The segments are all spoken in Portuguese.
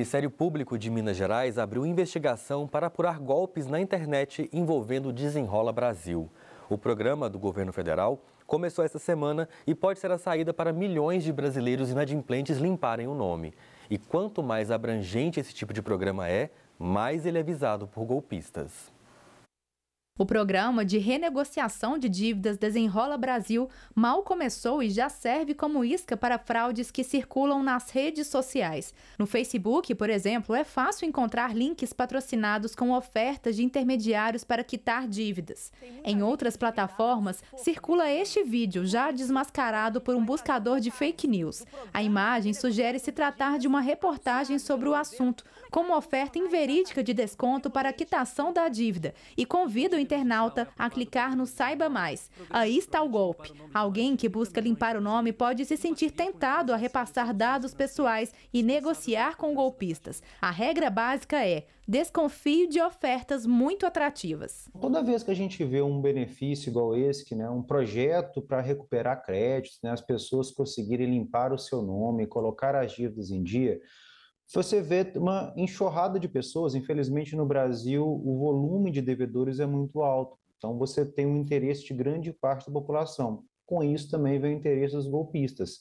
Ministério Público de Minas Gerais abriu investigação para apurar golpes na internet envolvendo o Desenrola Brasil. O programa do governo federal começou esta semana e pode ser a saída para milhões de brasileiros inadimplentes limparem o nome. E quanto mais abrangente esse tipo de programa é, mais ele é visado por golpistas. O programa de renegociação de dívidas Desenrola Brasil mal começou e já serve como isca para fraudes que circulam nas redes sociais. No Facebook, por exemplo, é fácil encontrar links patrocinados com ofertas de intermediários para quitar dívidas. Em outras plataformas, circula este vídeo, já desmascarado por um buscador de fake news. A imagem é sugere se tratar de uma tá reportagem sobre o é assunto, tá como oferta inverídica de desconto é para tá quitação da dívida, e convida o internauta a clicar no Saiba Mais. Aí está o golpe. Alguém que busca limpar o nome pode se sentir tentado a repassar dados pessoais e negociar com golpistas. A regra básica é: desconfie de ofertas muito atrativas. Toda vez que a gente vê um benefício igual esse, né, um projeto para recuperar créditos, né, as pessoas conseguirem limpar o seu nome, colocar as dívidas em dia, você vê uma enxurrada de pessoas. Infelizmente, no Brasil, o volume de devedores é muito alto. Então, você tem o um interesse de grande parte da população. Com isso, também vem o interesse dos golpistas.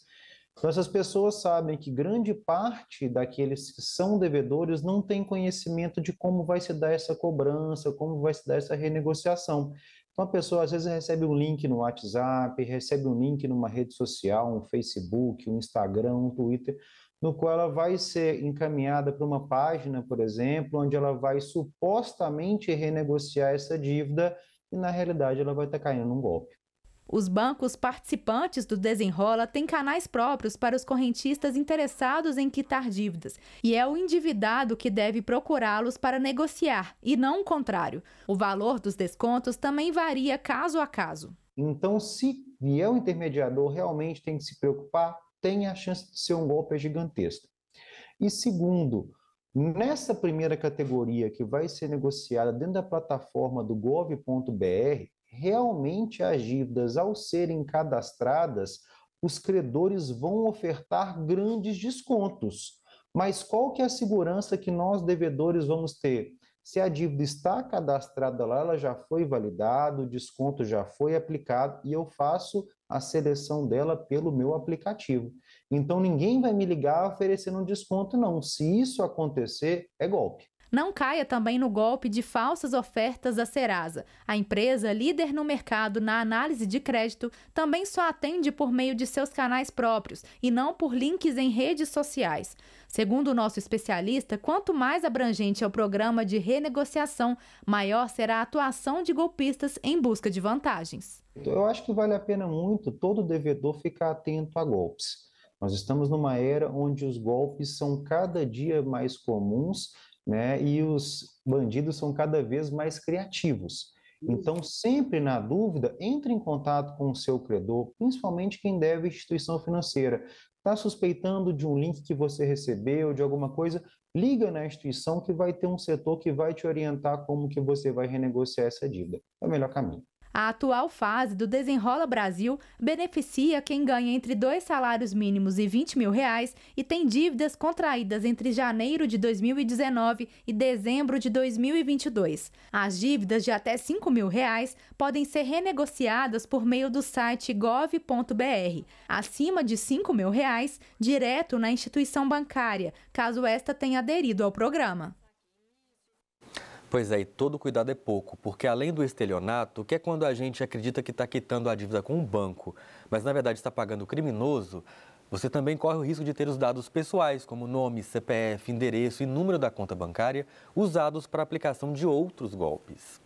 Então, essas pessoas sabem que grande parte daqueles que são devedores não tem conhecimento de como vai se dar essa cobrança, como vai se dar essa renegociação. Então, a pessoa às vezes recebe um link no WhatsApp, recebe um link numa rede social, um Facebook, um Instagram, um Twitter, no qual ela vai ser encaminhada para uma página, por exemplo, onde ela vai supostamente renegociar essa dívida e, na realidade, ela vai estar caindo num golpe. Os bancos participantes do Desenrola têm canais próprios para os correntistas interessados em quitar dívidas. E é o endividado que deve procurá-los para negociar, e não o contrário. O valor dos descontos também varia caso a caso. Então, se vier o intermediador, realmente tem que se preocupar tem a chance de ser um golpe gigantesco. E segundo, nessa primeira categoria que vai ser negociada dentro da plataforma do gov.br, realmente as dívidas, ao serem cadastradas, os credores vão ofertar grandes descontos. Mas qual que é a segurança que nós devedores vamos ter? Se a dívida está cadastrada lá, ela já foi validada, o desconto já foi aplicado e eu faço a seleção dela pelo meu aplicativo. Então ninguém vai me ligar oferecendo um desconto, não. Se isso acontecer, é golpe. Não caia também no golpe de falsas ofertas da Serasa. A empresa, líder no mercado na análise de crédito, também só atende por meio de seus canais próprios e não por links em redes sociais. Segundo o nosso especialista, quanto mais abrangente é o programa de renegociação, maior será a atuação de golpistas em busca de vantagens. Eu acho que vale a pena muito todo devedor ficar atento a golpes. Nós estamos numa era onde os golpes são cada dia mais comuns né? E os bandidos são cada vez mais criativos. Então, sempre na dúvida, entre em contato com o seu credor, principalmente quem deve instituição financeira. Está suspeitando de um link que você recebeu, de alguma coisa? Liga na instituição que vai ter um setor que vai te orientar como que você vai renegociar essa dívida. É o melhor caminho. A atual fase do Desenrola Brasil beneficia quem ganha entre dois salários mínimos e 20 mil reais e tem dívidas contraídas entre janeiro de 2019 e dezembro de 2022. As dívidas de até 5 mil reais podem ser renegociadas por meio do site gov.br, acima de 5 mil reais, direto na instituição bancária, caso esta tenha aderido ao programa. Pois é, e todo cuidado é pouco, porque além do estelionato, que é quando a gente acredita que está quitando a dívida com um banco, mas na verdade está pagando o criminoso, você também corre o risco de ter os dados pessoais, como nome, CPF, endereço e número da conta bancária, usados para a aplicação de outros golpes.